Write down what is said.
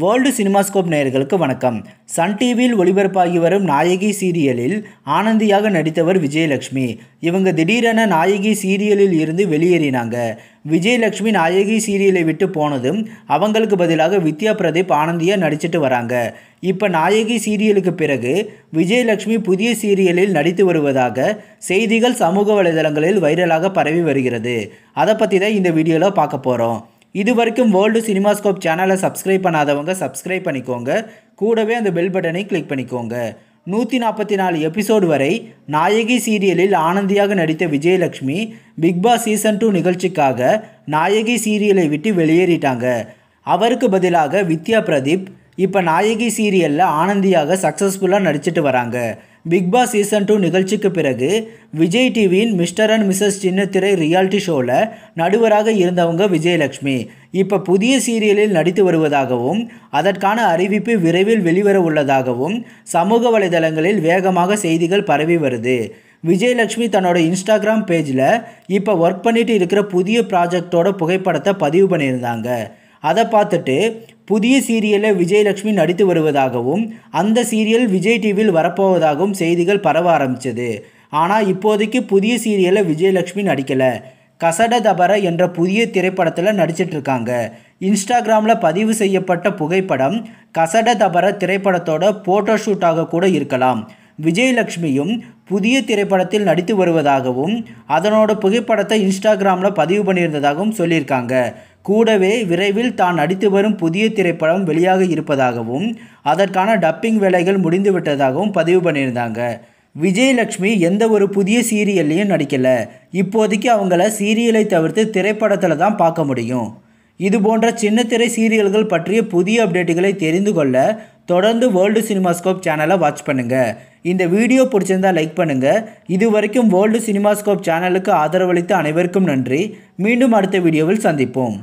world cinemascope நேயர்களுக்கு வணக்கம் Sun டிவியில் ஒளிபரப்பாகி வரும் நாயகி சீரியலில் ஆனந்தியாக நடித்தவர் விஜயலட்சுமி இவங்க திடீரென நாயகி சீரியலில் இருந்து வெளியேறினாங்க விஜயலட்சுமி நாயகி சீரியலை விட்டு போனதும் அவங்களுக்கு பதிலாக வித்யா பிரதீப் ஆனந்தியாக நடிச்சிட்டு வராங்க இப்போ நாயகி சீரியலுக்கு பிறகு விஜயலட்சுமி புதிய சீரியலில் நடித்து வருவதாக செய்திகள் சமூக வலைதளங்களில் வைரலாக பரவி வருகிறது அதை பற்றி தான் இந்த வீடியோவில் பார்க்க போகிறோம் இது வரைக்கும் வேர்ல்டு சினிமாஸ்கோப் சேனலை சப்ஸ்கிரைப் பண்ணாதவங்க சப்ஸ்கிரைப் பண்ணிக்கோங்க கூடவே அந்த பெல் பட்டனை கிளிக் பண்ணிக்கோங்க நூற்றி நாற்பத்தி நாலு எபிசோடு வரை நாயகி சீரியலில் ஆனந்தியாக நடித்த விஜயலட்சுமி பிக்பாஸ் சீசன் டூ நிகழ்ச்சிக்காக நாயகி சீரியலை விட்டு வெளியேறிட்டாங்க அவருக்கு பதிலாக வித்யா பிரதீப் இப்போ நாயகி சீரியலில் ஆனந்தியாக சக்ஸஸ்ஃபுல்லாக நடிச்சிட்டு வராங்க பிக்பாஸ் சீசன் டூ நிகழ்ச்சிக்கு பிறகு விஜய் டிவியின் மிஸ்டர் அண்ட் மிஸ்ஸஸ் சின்னத்திரை ரியாலிட்டி ஷோவில் நடுவராக இருந்தவங்க விஜயலட்சுமி இப்போ புதிய சீரியலில் நடித்து வருவதாகவும் அதற்கான அறிவிப்பு விரைவில் வெளிவர உள்ளதாகவும் சமூக வலைதளங்களில் வேகமாக செய்திகள் பரவி வருது விஜயலட்சுமி தன்னோட இன்ஸ்டாகிராம் பேஜில் இப்போ ஒர்க் பண்ணிட்டு இருக்கிற புதிய ப்ராஜெக்டோட புகைப்படத்தை பதிவு பண்ணியிருந்தாங்க அதை பார்த்துட்டு புதிய சீரியலில் விஜயலட்சுமி நடித்து வருவதாகவும் அந்த சீரியல் விஜய் டிவியில் வரப்போவதாகவும் செய்திகள் பரவ ஆரம்பித்தது ஆனால் இப்போதைக்கு புதிய சீரியலில் விஜயலட்சுமி நடிக்கலை கசட தபர என்ற புதிய திரைப்படத்தில் நடிச்சிட்ருக்காங்க இன்ஸ்டாகிராமில் பதிவு செய்யப்பட்ட புகைப்படம் கசட தபர திரைப்படத்தோட ஃபோட்டோஷூட்டாக கூட இருக்கலாம் விஜயலட்சுமியும் புதிய திரைப்படத்தில் நடித்து வருவதாகவும் அதனோட புகைப்படத்தை இன்ஸ்டாகிராமில் பதிவு பண்ணியிருந்ததாகவும் சொல்லியிருக்காங்க கூடவே விரைவில் தான் நடித்து வரும் புதிய திரைப்படம் வெளியாக இருப்பதாகவும் அதற்கான டப்பிங் வேலைகள் முடிந்துவிட்டதாகவும் பதிவு பண்ணியிருந்தாங்க விஜயலக்ஷ்மி எந்த ஒரு புதிய சீரியல்லையும் நடிக்கலை இப்போதைக்கு அவங்கள சீரியலை தவிர்த்து திரைப்படத்தில் தான் பார்க்க முடியும் இது போன்ற சின்ன திரை சீரியல்கள் பற்றிய புதிய அப்டேட்டுகளை தெரிந்து கொள்ள தொடர்ந்து வேர்ல்டு சினிமாஸ்கோப் சேனலை வாட்ச் பண்ணுங்கள் இந்த வீடியோ பிடிச்சிருந்தால் லைக் பண்ணுங்கள் இது வரைக்கும் வேர்ல்டு சினிமாஸ்கோப் சேனலுக்கு ஆதரவளித்த அனைவருக்கும் நன்றி மீண்டும் அடுத்த வீடியோவில் சந்திப்போம்